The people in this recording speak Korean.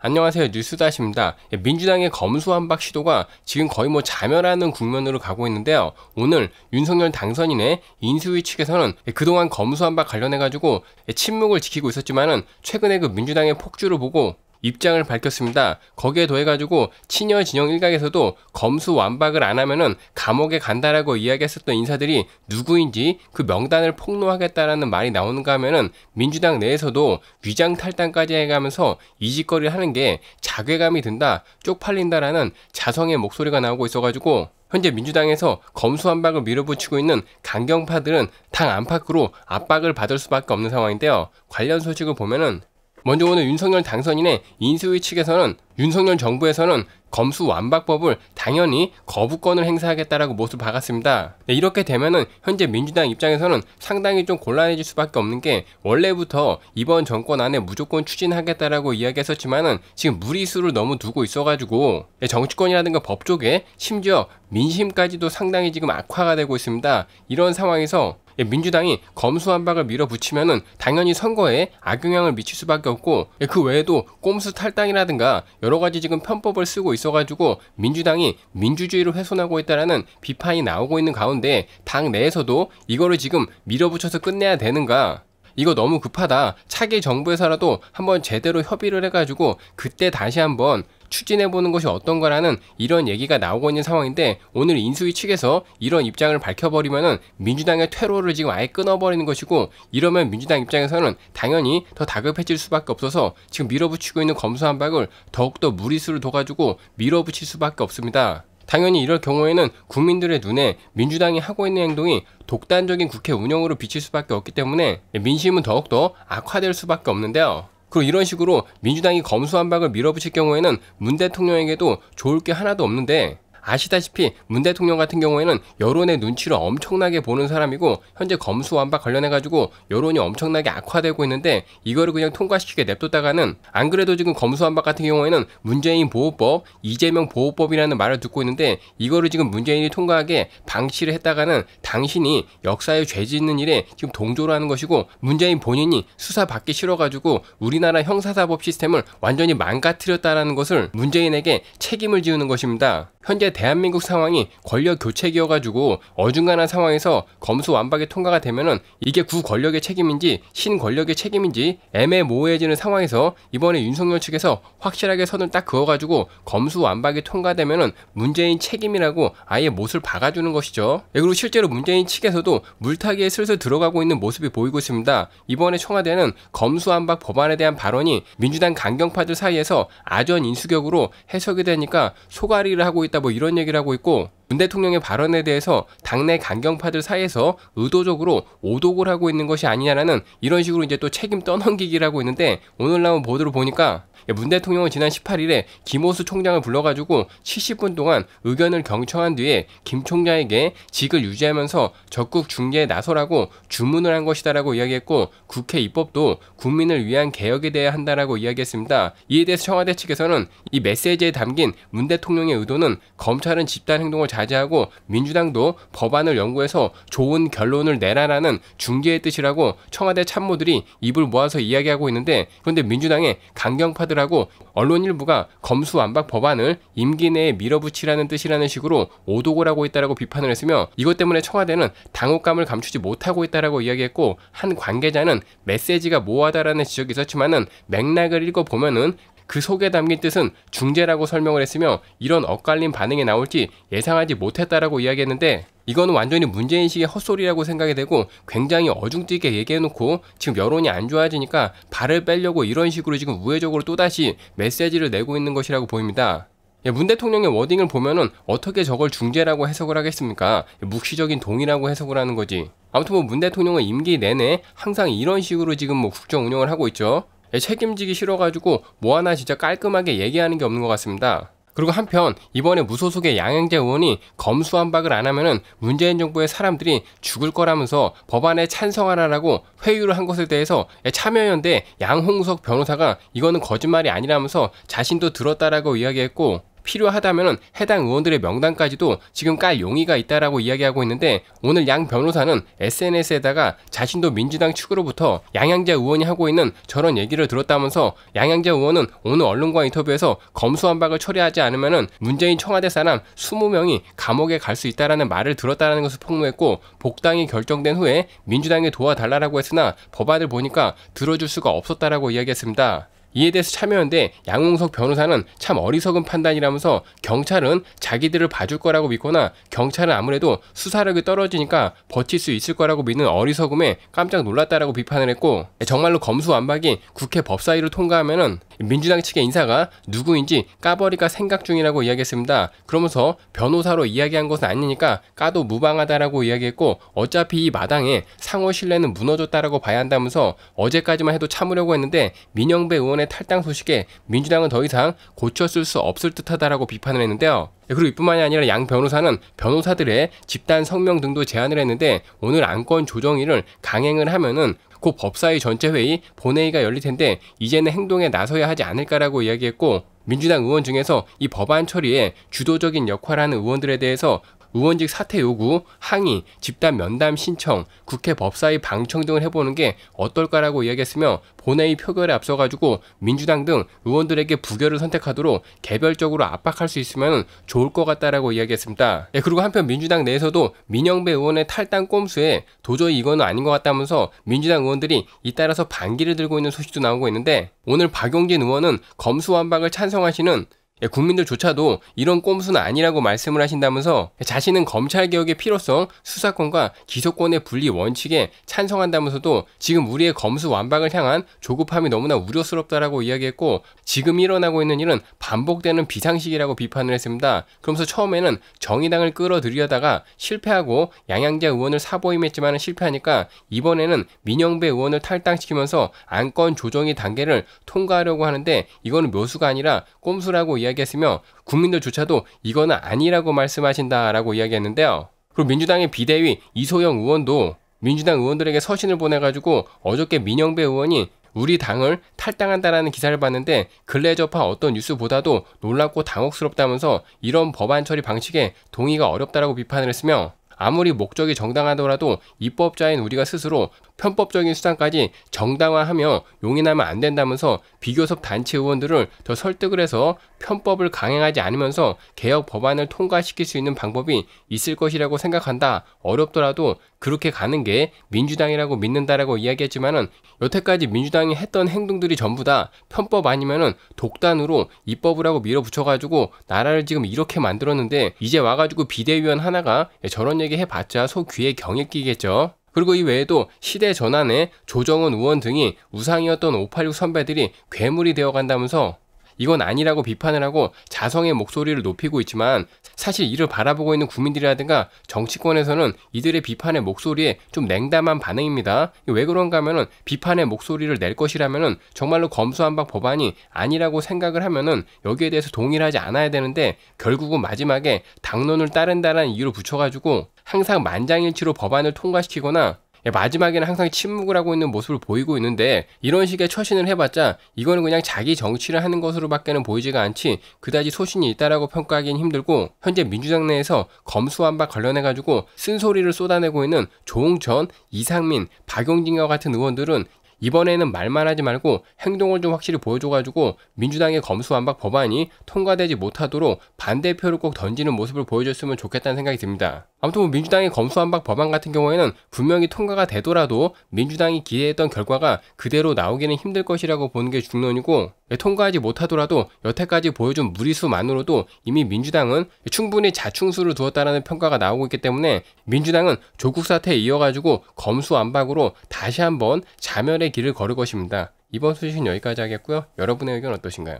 안녕하세요. 뉴스다시입니다. 예, 민주당의 검수한박 시도가 지금 거의 뭐 자멸하는 국면으로 가고 있는데요. 오늘 윤석열 당선인의 인수위 측에서는 예, 그동안 검수한박 관련해가지고 예, 침묵을 지키고 있었지만은 최근에 그 민주당의 폭주를 보고 입장을 밝혔습니다. 거기에 더해가지고 친여 진영 일각에서도 검수 완박을 안 하면은 감옥에 간다라고 이야기했었던 인사들이 누구인지 그 명단을 폭로하겠다라는 말이 나오는가 하면은 민주당 내에서도 위장 탈당까지 해가면서 이직거리를 하는 게 자괴감이 든다, 쪽팔린다라는 자성의 목소리가 나오고 있어가지고 현재 민주당에서 검수완박을 밀어붙이고 있는 강경파들은 당 안팎으로 압박을 받을 수밖에 없는 상황인데요. 관련 소식을 보면은 먼저 오늘 윤석열 당선인의 인수위 측에서는 윤석열 정부에서는 검수 완박법을 당연히 거부권을 행사하겠다라고 모습을 박았습니다. 네, 이렇게 되면은 현재 민주당 입장에서는 상당히 좀 곤란해질 수밖에 없는 게 원래부터 이번 정권 안에 무조건 추진하겠다라고 이야기했었지만은 지금 무리수를 너무 두고 있어가지고 네, 정치권이라든가 법 쪽에 심지어 민심까지도 상당히 지금 악화가 되고 있습니다. 이런 상황에서 예, 민주당이 검수한박을 밀어붙이면은 당연히 선거에 악영향을 미칠 수밖에 없고 예, 그 외에도 꼼수 탈당이라든가 여러 가지 지금 편법을 쓰고 있어가지고 민주당이 민주주의를 훼손하고 있다라는 비판이 나오고 있는 가운데 당 내에서도 이거를 지금 밀어붙여서 끝내야 되는가 이거 너무 급하다. 차기 정부에서라도 한번 제대로 협의를 해가지고 그때 다시 한번 추진해보는 것이 어떤가라는 이런 얘기가 나오고 있는 상황인데 오늘 인수위 측에서 이런 입장을 밝혀버리면은 민주당의 퇴로를 지금 아예 끊어버리는 것이고 이러면 민주당 입장에서는 당연히 더 다급해질 수밖에 없어서 지금 밀어붙이고 있는 검수한박을 더욱더 무리수를 둬가지고 밀어붙일 수밖에 없습니다. 당연히 이럴 경우에는 국민들의 눈에 민주당이 하고 있는 행동이 독단적인 국회 운영으로 비칠 수밖에 없기 때문에 민심은 더욱더 악화될 수밖에 없는데요. 그리고 이런 식으로 민주당이 검수한박을 밀어붙일 경우에는 문 대통령에게도 좋을 게 하나도 없는데 아시다시피 문 대통령 같은 경우에는 여론의 눈치를 엄청나게 보는 사람이고 현재 검수완박 관련해 가지고 여론이 엄청나게 악화되고 있는데 이거를 그냥 통과시키게 냅뒀다가는 안 그래도 지금 검수완박 같은 경우에는 문재인 보호법, 이재명 보호법이라는 말을 듣고 있는데 이거를 지금 문재인이 통과하게 방치를 했다가는 당신이 역사에 죄짓는 일에 지금 동조를 하는 것이고 문재인 본인이 수사 받기 싫어가지고 우리나라 형사사법 시스템을 완전히 망가뜨렸다라는 것을 문재인에게 책임을 지우는 것입니다. 현재 현재 대한민국 상황이 권력 교체기여가지고 어중간한 상황에서 검수 완박이 통과가 되면은 이게 구권력의 책임인지 신권력의 책임인지 애매모호해지는 상황에서 이번에 윤석열 측에서 확실하게 선을 딱 그어가지고 검수 완박이 통과되면은 문재인 책임이라고 아예 못을 박아주는 것이죠. 예, 그리고 실제로 문재인 측에서도 물타기에 슬슬 들어가고 있는 모습이 보이고 있습니다. 이번에 청와대는 검수 완박 법안에 대한 발언이 민주당 강경파들 사이에서 아전 인수격으로 해석이 되니까 소가리를 하고 있다 뭐 이런 얘기를 하고 있고 문 대통령의 발언에 대해서 당내 강경파들 사이에서 의도적으로 오독을 하고 있는 것이 아니냐라는 이런 식으로 이제 또 책임 떠넘기기를 하고 있는데 오늘 나온 보도를 보니까 예, 문 대통령은 지난 18일에 김호수 총장을 불러가지고 70분 동안 의견을 경청한 뒤에 김 총장에게 직을 유지하면서 적극 중재에 나서라고 주문을 한 것이다라고 이야기했고 국회 입법도 국민을 위한 개혁에 대해 한다라고 이야기했습니다. 이에 대해서 청와대 측에서는 이 메시지에 담긴 문 대통령의 의도는 검찰은 집단 행동을 자제하고 민주당도 법안을 연구해서 좋은 결론을 내라라는 중재의 뜻이라고 청와대 참모들이 입을 모아서 이야기하고 있는데 그런데 민주당의 강경파들 의원들고 언론 일부가 검수완박 법안을 임기 내에 밀어붙이라는 뜻이라는 식으로 오독을 하고 있다라고 비판을 했으며 이것 때문에 청와대는 당혹감을 감추지 못하고 있다라고 이야기했고 한 관계자는 메시지가 모호하다라는 지적이 있었지만은 맥락을 읽어보면은 그 속에 담긴 뜻은 중재라고 설명을 했으며 이런 엇갈린 반응이 나올지 예상하지 못했다라고 이야기했는데 이거는 완전히 문재인식의 헛소리라고 생각이 되고 굉장히 어중뛰게 얘기해놓고 지금 여론이 안 좋아지니까 발을 빼려고 이런 식으로 지금 우회적으로 또다시 메시지를 내고 있는 것이라고 보입니다. 예, 문 대통령의 워딩을 보면은 어떻게 저걸 중재라고 해석을 하겠습니까? 예, 묵시적인 동의라고 해석을 하는 거지. 아무튼 뭐문 대통령은 임기 내내 항상 이런 식으로 지금 뭐 국정 운영을 하고 있죠. 예, 책임지기 싫어가지고 뭐 하나 진짜 깔끔하게 얘기하는 게 없는 것 같습니다. 그리고 한편 이번에 무소속의 양형재 의원이 검수완박을 안 하면은 문재인 정부의 사람들이 죽을 거라면서 법안에 찬성하라라고 회유를 한 것에 대해서 예, 참여연대 양홍석 변호사가 이거는 거짓말이 아니라면서 자신도 들었다라고 이야기했고 필요하다면 해당 의원들의 명단까지도 지금 깔 용의가 있다라고 이야기하고 있는데 오늘 양 변호사는 SNS에다가 자신도 민주당 측으로부터 양양자 의원이 하고 있는 저런 얘기를 들었다면서 양양자 의원은 오늘 언론과 인터뷰에서 검수한박을 처리하지 않으면 문재인 청와대 사람 20명이 감옥에 갈 수 있다라는 말을 들었다라는 것을 폭로했고 복당이 결정된 후에 민주당에 도와달라고 했으나 법안을 보니까 들어줄 수가 없었다라고 이야기했습니다. 이에 대해서 참여연대 양홍석 변호사는 참 어리석은 판단이라면서 경찰은 자기들을 봐줄 거라고 믿거나 경찰은 아무래도 수사력이 떨어지니까 버틸 수 있을 거라고 믿는 어리석음에 깜짝 놀랐다라고 비판을 했고 정말로 검수완박이 국회 법사위를 통과하면 민주당 측의 인사가 누구인지 까버리가 생각 중이라고 이야기했습니다. 그러면서 변호사로 이야기한 것은 아니니까 까도 무방하다라고 이야기했고 어차피 이 마당에 상호 신뢰는 무너졌다라고 봐야 한다면서 어제까지만 해도 참으려고 했는데 민영배 의원 의원의 탈당 소식에 민주당은 더 이상 고쳤을 수 없을 듯하다라고 비판을 했는데요. 예, 그리고 이뿐만이 아니라 양 변호사는 변호사들의 집단 성명 등도 제안을 했는데 오늘 안건 조정일을 강행을 하면은 곧 법사위 전체 회의 본회의가 열릴 텐데 이제는 행동에 나서야 하지 않을까라고 이야기했고 민주당 의원 중에서 이 법안 처리에 주도적인 역할을 하는 의원들에 대해서 의원직 사퇴 요구, 항의, 집단 면담 신청, 국회 법사위 방청 등을 해보는 게 어떨까라고 이야기했으며 본회의 표결에 앞서가지고 민주당 등 의원들에게 부결을 선택하도록 개별적으로 압박할 수 있으면 좋을 것 같다라고 이야기했습니다. 예, 그리고 한편 민주당 내에서도 민영배 의원의 탈당 꼼수에 도저히 이건 아닌 것 같다면서 민주당 의원들이 잇따라서 반기를 들고 있는 소식도 나오고 있는데 오늘 박용진 의원은 검수완박을 찬성하시는 예, 국민들조차도 이런 꼼수는 아니라고 말씀을 하신다면서 자신은 검찰개혁의 필요성, 수사권과 기소권의 분리 원칙에 찬성한다면서도 지금 우리의 검수 완박을 향한 조급함이 너무나 우려스럽다라고 이야기했고 지금 일어나고 있는 일은 반복되는 비상식이라고 비판을 했습니다. 그러면서 처음에는 정의당을 끌어들이려다가 실패하고 양양자 의원을 사보임했지만 실패하니까 이번에는 민영배 의원을 탈당시키면서 안건 조정의 단계를 통과하려고 하는데 이거는 묘수가 아니라 꼼수라고 이야기했습니다. 이야기했으며 국민들조차도 이거는 아니라고 말씀하신다라고 이야기했는데요. 그리고 민주당의 비대위 이소영 의원도 민주당 의원들에게 서신을 보내가지고 어저께 민영배 의원이 우리 당을 탈당한다라는 기사를 봤는데 근래 접한 어떤 뉴스보다도 놀랍고 당혹스럽다면서 이런 법안 처리 방식에 동의가 어렵다라고 비판을 했으며 아무리 목적이 정당하더라도 입법자인 우리가 스스로 편법적인 수단까지 정당화하며 용인하면 안 된다면서 비교섭 단체 의원들을 더 설득을 해서 편법을 강행하지 않으면서 개혁 법안을 통과시킬 수 있는 방법이 있을 것이라고 생각한다. 어렵더라도 그렇게 가는 게 민주당이라고 믿는다라고 이야기했지만은 여태까지 민주당이 했던 행동들이 전부 다 편법 아니면은 독단으로 입법이라고 밀어붙여가지고 나라를 지금 이렇게 만들었는데 이제 와가지고 비대위원 하나가 저런 얘기 해봤자 소 귀에 경이 끼겠죠. 그리고 이 외에도 시대 전환에 조정은 우원 등이 우상이었던 586 선배들이 괴물이 되어 간다면서 이건 아니라고 비판을 하고 자성의 목소리를 높이고 있지만 사실 이를 바라보고 있는 국민들이라든가 정치권에서는 이들의 비판의 목소리에 좀 냉담한 반응입니다. 왜 그런가 하면 비판의 목소리를 낼것이라면 정말로 검수한박 법안이 아니라고 생각을 하면은 여기에 대해서 동의를 하지 않아야 되는데 결국은 마지막에 당론을 따른다라는 이유를 붙여가지고 항상 만장일치로 법안을 통과시키거나 예, 마지막에는 항상 침묵을 하고 있는 모습을 보이고 있는데 이런 식의 처신을 해봤자 이거는 그냥 자기 정치를 하는 것으로밖에는 보이지가 않지 그다지 소신이 있다라고 평가하기는 힘들고 현재 민주당 내에서 검수완박 관련해 가지고 쓴소리를 쏟아내고 있는 조홍천, 이상민, 박용진과 같은 의원들은 이번에는 말만 하지 말고 행동을 좀 확실히 보여줘가지고 민주당의 검수완박 법안이 통과되지 못하도록 반대표를 꼭 던지는 모습을 보여줬으면 좋겠다는 생각이 듭니다. 아무튼 뭐 민주당의 검수완박 법안 같은 경우에는 분명히 통과가 되더라도 민주당이 기대했던 결과가 그대로 나오기는 힘들 것이라고 보는 게 중론이고 예, 통과하지 못하더라도 여태까지 보여준 무리수만으로도 이미 민주당은 충분히 자충수를 두었다는 평가가 나오고 있기 때문에 민주당은 조국 사태에 이어가지고 검수완박으로 다시 한번 자멸의 길을 걸을 것입니다. 이번 수식은 여기까지 하겠고요. 여러분의 의견 어떠신가요?